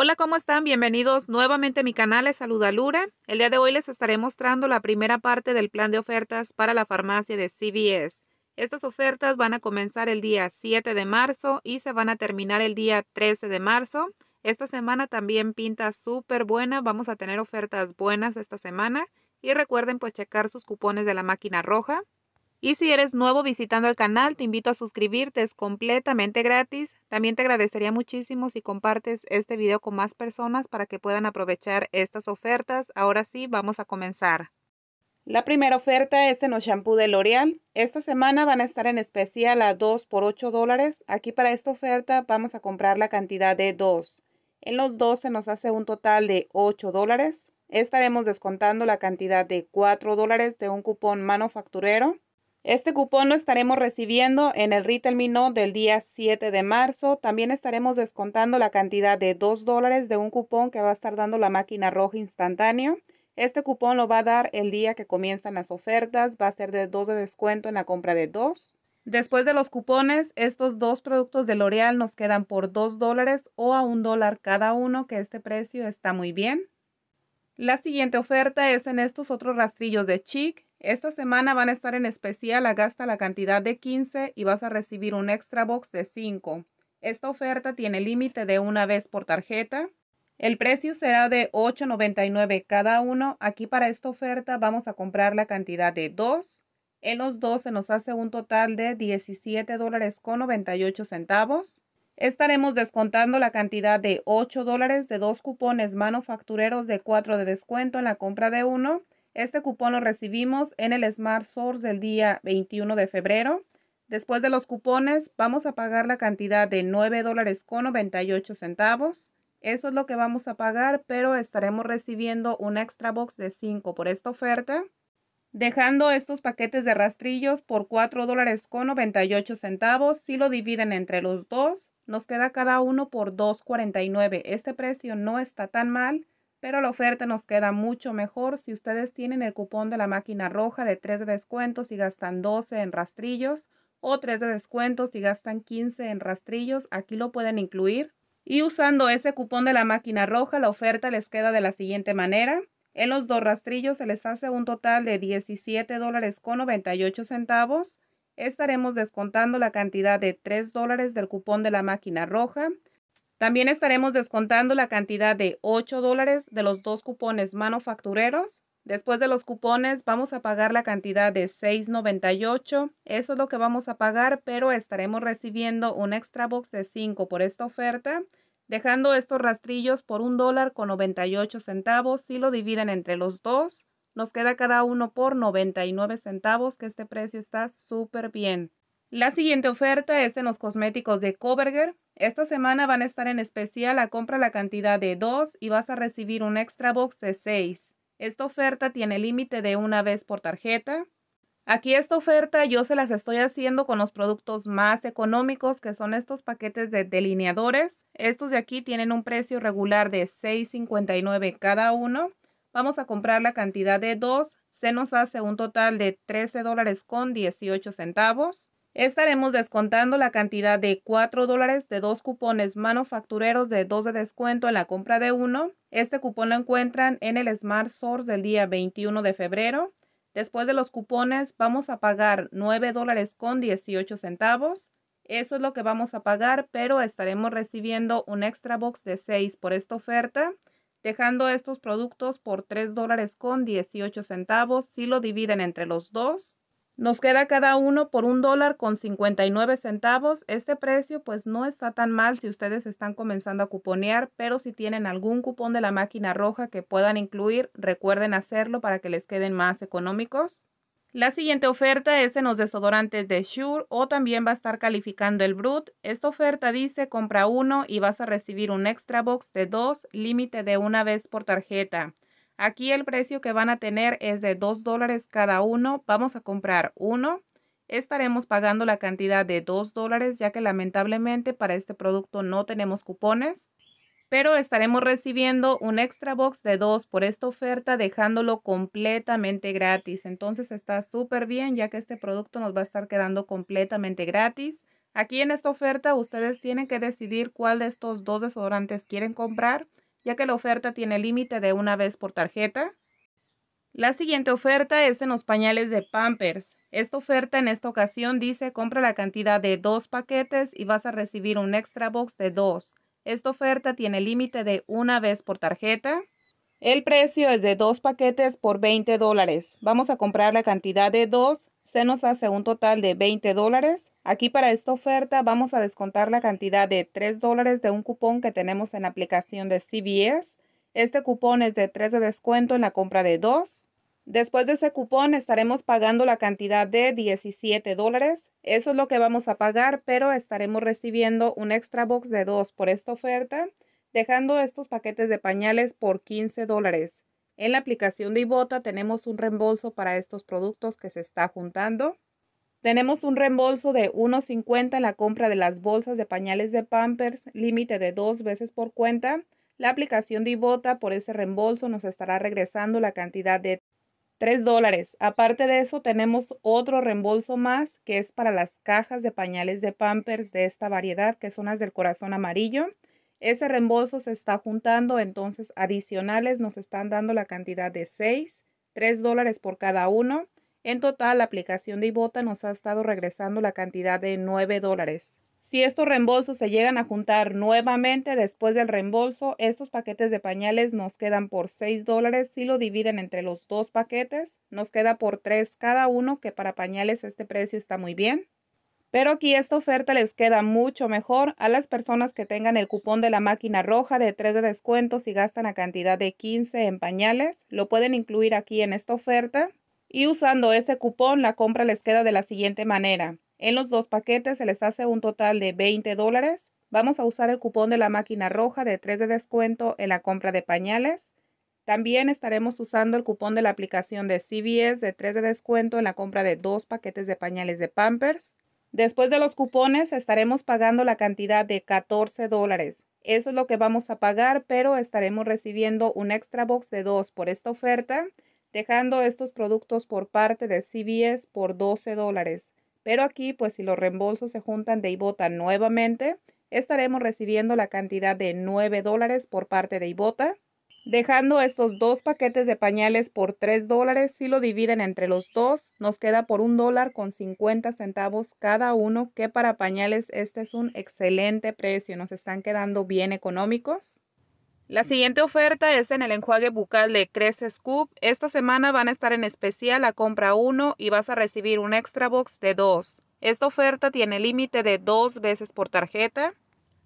Hola, ¿cómo están? Bienvenidos nuevamente a mi canal, les saluda Lura. El día de hoy les estaré mostrando la primera parte del plan de ofertas para la farmacia de CVS. Estas ofertas van a comenzar el día 7 de marzo y se van a terminar el día 13 de marzo. Esta semana también pinta súper buena, vamos a tener ofertas buenas esta semana. Y recuerden pues checar sus cupones de la máquina roja. Y si eres nuevo visitando el canal, te invito a suscribirte, es completamente gratis. También te agradecería muchísimo si compartes este video con más personas para que puedan aprovechar estas ofertas. Ahora sí, vamos a comenzar. La primera oferta es en el shampoo de L'Oreal. Esta semana van a estar en especial a 2 por 8 dólares. Aquí para esta oferta vamos a comprar la cantidad de 2. En los 2 se nos hace un total de 8 dólares. Estaremos descontando la cantidad de 4 dólares de un cupón manufacturero. Este cupón lo estaremos recibiendo en el retail mino del día 7 de marzo. También estaremos descontando la cantidad de 2 dólares de un cupón que va a estar dando la máquina roja instantáneo. Este cupón lo va a dar el día que comienzan las ofertas. Va a ser de 2 de descuento en la compra de 2. Después de los cupones, estos dos productos de L'Oreal nos quedan por 2 dólares o a 1 dólar cada uno, que este precio está muy bien. La siguiente oferta es en estos otros rastrillos de Chic. Esta semana van a estar en especial, a gasta la cantidad de 15 y vas a recibir un extra box de 5. Esta oferta tiene límite de una vez por tarjeta. El precio será de $8.99 cada uno. Aquí para esta oferta vamos a comprar la cantidad de 2. En los dos se nos hace un total de $17.98. Estaremos descontando la cantidad de $8 de dos cupones manufactureros de 4 de descuento en la compra de $1. Este cupón lo recibimos en el Smart Source del día 21 de febrero. Después de los cupones, vamos a pagar la cantidad de 9 dólares con 98 centavos. Eso es lo que vamos a pagar, pero estaremos recibiendo una extra box de 5 por esta oferta, dejando estos paquetes de rastrillos por $4.98. dólares con 98 centavos. Si lo dividen entre los dos, nos queda cada uno por 2.49. Este precio no está tan mal pero la oferta nos queda mucho mejor si ustedes tienen el cupón de la máquina roja de 3 de descuento y gastan 12 en rastrillos o 3 de descuento y gastan 15 en rastrillos, aquí lo pueden incluir. Y usando ese cupón de la máquina roja, la oferta les queda de la siguiente manera. En los dos rastrillos se les hace un total de 17 dólares con 98 centavos. Estaremos descontando la cantidad de 3 dólares del cupón de la máquina roja, también estaremos descontando la cantidad de 8 dólares de los dos cupones manufactureros. Después de los cupones vamos a pagar la cantidad de 6.98. Eso es lo que vamos a pagar, pero estaremos recibiendo un extra box de 5 por esta oferta, dejando estos rastrillos por un dólar con 98 centavos. Si lo dividen entre los dos, nos queda cada uno por 99 centavos, que este precio está súper bien. La siguiente oferta es en los cosméticos de Coverger. Esta semana van a estar en especial a compra la cantidad de dos y vas a recibir un extra box de 6. Esta oferta tiene límite de una vez por tarjeta. Aquí esta oferta yo se las estoy haciendo con los productos más económicos que son estos paquetes de delineadores. Estos de aquí tienen un precio regular de $6.59 cada uno. Vamos a comprar la cantidad de dos. Se nos hace un total de $13 con 18 centavos. Estaremos descontando la cantidad de 4 dólares de dos cupones manufactureros de 2 de descuento en la compra de uno. Este cupón lo encuentran en el Smart Source del día 21 de febrero. Después de los cupones vamos a pagar 9 dólares con 18 centavos. Eso es lo que vamos a pagar, pero estaremos recibiendo un extra box de 6 por esta oferta dejando estos productos por $3 dólares con 18 centavos si lo dividen entre los dos. Nos queda cada uno por un dólar con centavos. Este precio pues no está tan mal si ustedes están comenzando a cuponear, pero si tienen algún cupón de la máquina roja que puedan incluir, recuerden hacerlo para que les queden más económicos. La siguiente oferta es en los desodorantes de Shure o también va a estar calificando el Brut. Esta oferta dice compra uno y vas a recibir un extra box de dos, límite de una vez por tarjeta. Aquí el precio que van a tener es de 2 dólares cada uno. Vamos a comprar uno. Estaremos pagando la cantidad de 2 dólares ya que lamentablemente para este producto no tenemos cupones. Pero estaremos recibiendo un extra box de 2 por esta oferta dejándolo completamente gratis. Entonces está súper bien ya que este producto nos va a estar quedando completamente gratis. Aquí en esta oferta ustedes tienen que decidir cuál de estos dos desodorantes quieren comprar ya que la oferta tiene límite de una vez por tarjeta. La siguiente oferta es en los pañales de Pampers. Esta oferta en esta ocasión dice compra la cantidad de dos paquetes y vas a recibir un extra box de dos. Esta oferta tiene límite de una vez por tarjeta. El precio es de dos paquetes por 20 dólares. Vamos a comprar la cantidad de dos se nos hace un total de 20 dólares. Aquí para esta oferta vamos a descontar la cantidad de 3 dólares de un cupón que tenemos en la aplicación de CBS. Este cupón es de 3 de descuento en la compra de 2. Después de ese cupón estaremos pagando la cantidad de 17 dólares. Eso es lo que vamos a pagar, pero estaremos recibiendo un extra box de 2 por esta oferta, dejando estos paquetes de pañales por 15 dólares. En la aplicación de Ibota tenemos un reembolso para estos productos que se está juntando. Tenemos un reembolso de 1.50 en la compra de las bolsas de pañales de Pampers, límite de dos veces por cuenta. La aplicación de Ibota por ese reembolso nos estará regresando la cantidad de 3 dólares. Aparte de eso, tenemos otro reembolso más que es para las cajas de pañales de Pampers de esta variedad, que son las del corazón amarillo. Ese reembolso se está juntando, entonces adicionales nos están dando la cantidad de 6, 3 dólares por cada uno. En total, la aplicación de Ibota nos ha estado regresando la cantidad de 9 dólares. Si estos reembolsos se llegan a juntar nuevamente después del reembolso, estos paquetes de pañales nos quedan por 6 dólares. Si lo dividen entre los dos paquetes, nos queda por 3 cada uno, que para pañales este precio está muy bien. Pero aquí esta oferta les queda mucho mejor a las personas que tengan el cupón de la máquina roja de 3 de descuento si gastan la cantidad de 15 en pañales. Lo pueden incluir aquí en esta oferta. Y usando ese cupón la compra les queda de la siguiente manera. En los dos paquetes se les hace un total de 20 dólares. Vamos a usar el cupón de la máquina roja de 3 de descuento en la compra de pañales. También estaremos usando el cupón de la aplicación de CVS de 3 de descuento en la compra de dos paquetes de pañales de Pampers. Después de los cupones estaremos pagando la cantidad de 14 dólares. Eso es lo que vamos a pagar, pero estaremos recibiendo un extra box de 2 por esta oferta, dejando estos productos por parte de CBS por 12 dólares. Pero aquí, pues si los reembolsos se juntan de Ibota nuevamente, estaremos recibiendo la cantidad de 9 dólares por parte de Ibota Dejando estos dos paquetes de pañales por 3 dólares, si lo dividen entre los dos, nos queda por un dólar con 50 centavos cada uno, que para pañales este es un excelente precio, nos están quedando bien económicos. La siguiente oferta es en el enjuague bucal de Cresce Scoop. Esta semana van a estar en especial a compra uno y vas a recibir un extra box de dos. Esta oferta tiene límite de dos veces por tarjeta.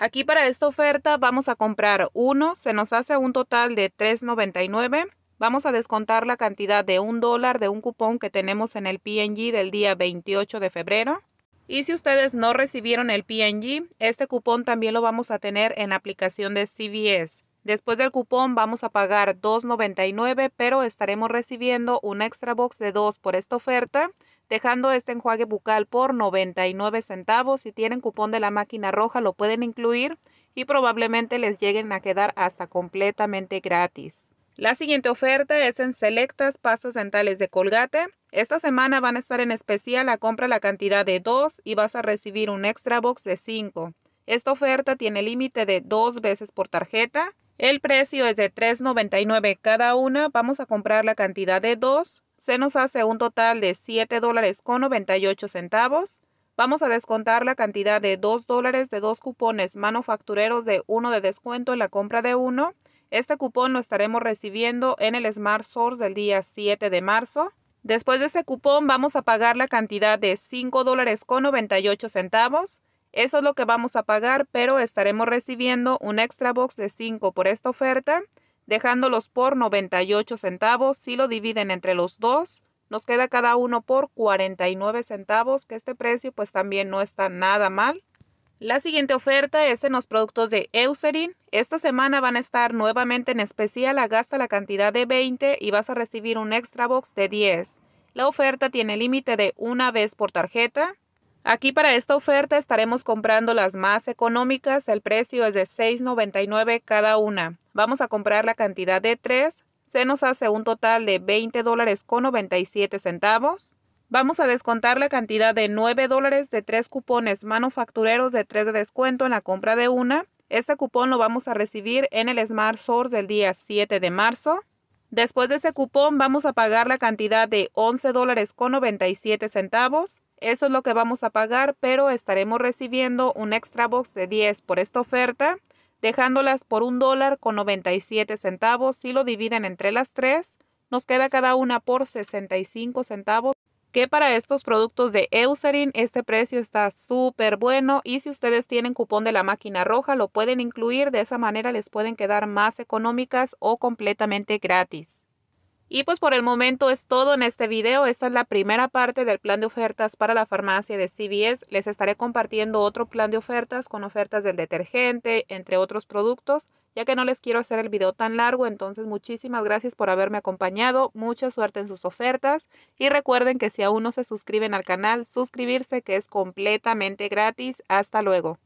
Aquí para esta oferta vamos a comprar uno, se nos hace un total de $3.99. Vamos a descontar la cantidad de un dólar de un cupón que tenemos en el PNG del día 28 de febrero. Y si ustedes no recibieron el PNG, este cupón también lo vamos a tener en aplicación de CVS. Después del cupón vamos a pagar $2.99, pero estaremos recibiendo un extra box de dos por esta oferta dejando este enjuague bucal por 99 centavos. Si tienen cupón de la máquina roja lo pueden incluir y probablemente les lleguen a quedar hasta completamente gratis. La siguiente oferta es en selectas pastas dentales de Colgate. Esta semana van a estar en especial a compra la cantidad de 2 y vas a recibir un extra box de 5. Esta oferta tiene límite de dos veces por tarjeta. El precio es de $3.99 cada una. Vamos a comprar la cantidad de 2 se nos hace un total de $7.98. Vamos a descontar la cantidad de 2 de dos cupones manufactureros de uno de descuento en la compra de uno. Este cupón lo estaremos recibiendo en el Smart Source del día 7 de marzo. Después de ese cupón vamos a pagar la cantidad de $5.98. centavos. Eso es lo que vamos a pagar, pero estaremos recibiendo un extra box de 5 por esta oferta dejándolos por 98 centavos. Si lo dividen entre los dos, nos queda cada uno por 49 centavos, que este precio pues también no está nada mal. La siguiente oferta es en los productos de Eucerin. Esta semana van a estar nuevamente en especial, agasta la cantidad de 20 y vas a recibir un extra box de 10. La oferta tiene límite de una vez por tarjeta. Aquí para esta oferta estaremos comprando las más económicas, el precio es de $6.99 cada una. Vamos a comprar la cantidad de tres, se nos hace un total de $20.97 dólares con centavos. Vamos a descontar la cantidad de $9 dólares de 3 cupones manufactureros de 3 de descuento en la compra de una. Este cupón lo vamos a recibir en el Smart Source del día 7 de marzo. Después de ese cupón vamos a pagar la cantidad de $11.97 dólares con centavos. Eso es lo que vamos a pagar, pero estaremos recibiendo un extra box de 10 por esta oferta, dejándolas por un dólar con 97 centavos. Si lo dividen entre las tres, nos queda cada una por 65 centavos que para estos productos de Eucerin este precio está súper bueno y si ustedes tienen cupón de la máquina roja lo pueden incluir, de esa manera les pueden quedar más económicas o completamente gratis. Y pues por el momento es todo en este video. Esta es la primera parte del plan de ofertas para la farmacia de CBS Les estaré compartiendo otro plan de ofertas con ofertas del detergente, entre otros productos, ya que no les quiero hacer el video tan largo. Entonces muchísimas gracias por haberme acompañado. Mucha suerte en sus ofertas. Y recuerden que si aún no se suscriben al canal, suscribirse que es completamente gratis. Hasta luego.